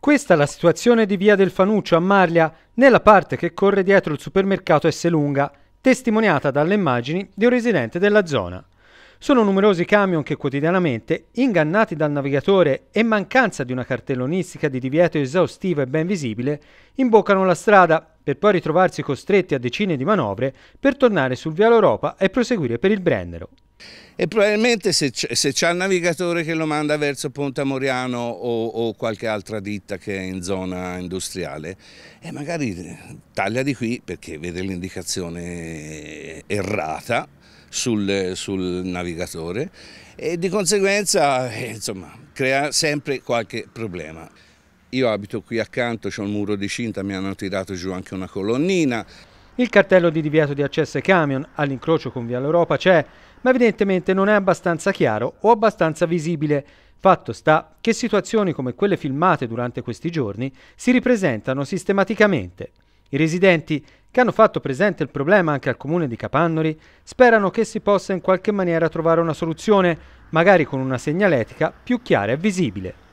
Questa è la situazione di via del Fanuccio a Marlia, nella parte che corre dietro il supermercato S. Lunga, testimoniata dalle immagini di un residente della zona. Sono numerosi camion che quotidianamente, ingannati dal navigatore e mancanza di una cartellonistica di divieto esaustiva e ben visibile, imboccano la strada per poi ritrovarsi costretti a decine di manovre per tornare sul Viale Europa e proseguire per il Brennero e probabilmente se, c'è il navigatore che lo manda verso Ponta Moriano o, o qualche altra ditta che è in zona industriale e magari eh, taglia di qui perché vede l'indicazione errata sul, sul, navigatore e di conseguenza eh, insomma, crea sempre qualche problema. Io abito qui accanto, c'è un muro di cinta, mi hanno tirato giù anche una colonnina. Il cartello di divieto di accesso ai camion all'incrocio con Via l'Europa c'è, ma evidentemente non è abbastanza chiaro o abbastanza visibile. Fatto sta che situazioni come quelle filmate durante questi giorni si ripresentano sistematicamente. I residenti, che hanno fatto presente il problema anche al comune di Capannori, sperano che si possa in qualche maniera trovare una soluzione, magari con una segnaletica più chiara e visibile.